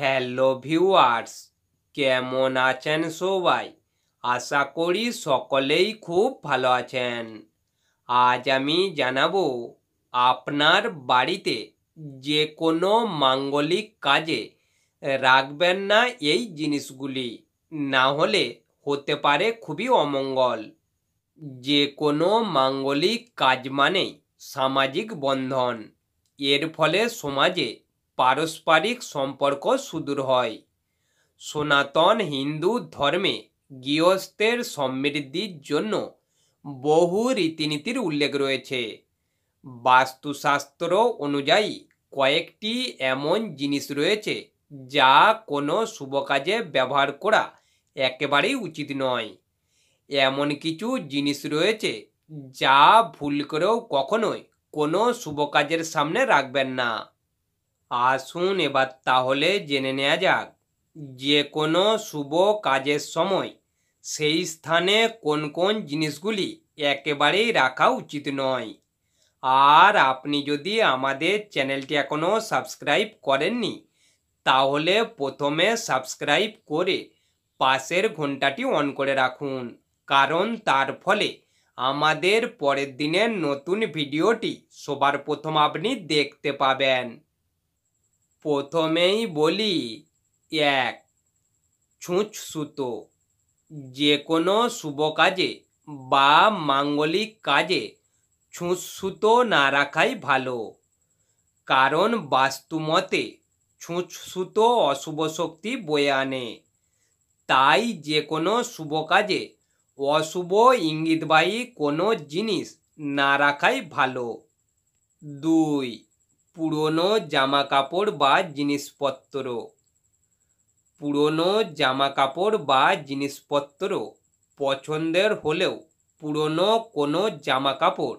hello viewers কেমন আছেন সবাই আশা করি সকলেই খুব ভালো আছেন আজ আমি জানাবো আপনার বাড়িতে যে কোনো মাঙ্গলিক কাজে রাখবেন না এই জিনিসগুলি না হলে হতে পারে খুবই অমঙ্গল যে কোনো মাঙ্গলিক কাজ মানেই সামাজিক বন্ধন এর ফলে সমাজে পারস্পরিক সম্পর্ক সুদূর হয় সনাতন হিন্দু ধর্মে গৃহস্থের সমৃদ্ধির জন্য বহু রীতিনীতির উল্লেখ রয়েছে বাস্তুশাস্ত্র অনুযায়ী কয়েকটি এমন জিনিস রয়েছে যা কোনো শুভ কাজে ব্যবহার করা একেবারেই উচিত নয় এমন কিছু জিনিস রয়েছে যা ভুল করেও কখনোই কোনো শুভ কাজের সামনে রাখবেন না আসুন এবার তাহলে জেনে নেওয়া যাক যে কোনো শুভ কাজের সময় সেই স্থানে কোন কোন জিনিসগুলি একেবারেই রাখা উচিত নয় আর আপনি যদি আমাদের চ্যানেলটি এখনও সাবস্ক্রাইব করেননি তাহলে প্রথমে সাবস্ক্রাইব করে পাশের ঘন্টাটি অন করে রাখুন কারণ তার ফলে আমাদের পরের দিনের নতুন ভিডিওটি সবার প্রথম আপনি দেখতে পাবেন প্রথমেই বলি এক ছুঁচ সুতো যে কোনো শুভ কাজে বা মাঙ্গলিক কাজে ছুঁচ সুতো না রাখাই ভালো কারণ বাস্তুমতে ছুঁচ সুতো অশুভ শক্তি বয়ে আনে তাই যে কোনো শুভ কাজে অশুভ ইঙ্গিতবাহী কোনো জিনিস না রাখাই ভালো দুই পুরনো জামা কাপড় বা জিনিসপত্র পুরনো জামা কাপড় বা জিনিসপত্র পছন্দের হলেও পুরনো কোনো জামা কাপড়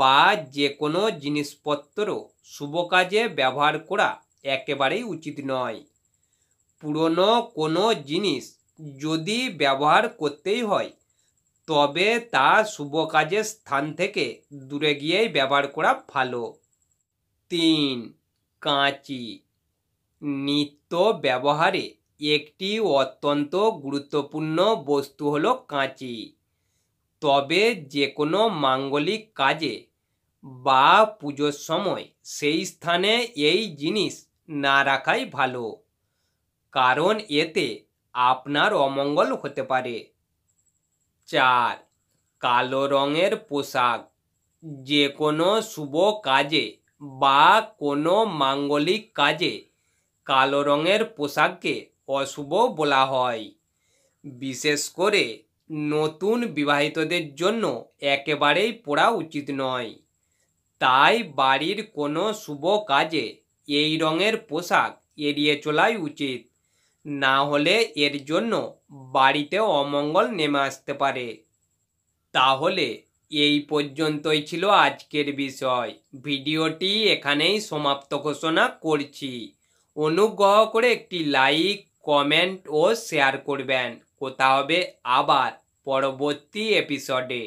বা যে কোনো জিনিসপত্র শুভ কাজে ব্যবহার করা একেবারেই উচিত নয় পুরনো কোনো জিনিস যদি ব্যবহার করতেই হয় তবে তা শুভ কাজের স্থান থেকে দূরে গিয়েই ব্যবহার করা ভালো তিন কাঁচি নিত্য ব্যবহারে একটি অত্যন্ত গুরুত্বপূর্ণ বস্তু হলো কাঁচি তবে যে কোনো মাঙ্গলিক কাজে বা পুজোর সময় সেই স্থানে এই জিনিস না রাখাই ভালো কারণ এতে আপনার অমঙ্গল হতে পারে চার কালো রঙের পোশাক যে কোনো শুভ কাজে বা কোনো মাঙ্গলিক কাজে কালো রঙের পোশাককে অশুভ বলা হয় বিশেষ করে নতুন বিবাহিতদের জন্য একেবারেই পড়া উচিত নয় তাই বাড়ির কোনো শুভ কাজে এই রঙের পোশাক এড়িয়ে চলাই উচিত না হলে এর জন্য বাড়িতে অমঙ্গল নেমে আসতে পারে তাহলে এই পর্যন্তই ছিল আজকের বিষয় ভিডিওটি এখানেই সমাপ্ত ঘোষণা করছি অনুগ্রহ করে একটি লাইক কমেন্ট ও শেয়ার করবেন কোথা হবে আবার পরবর্তী এপিসোডে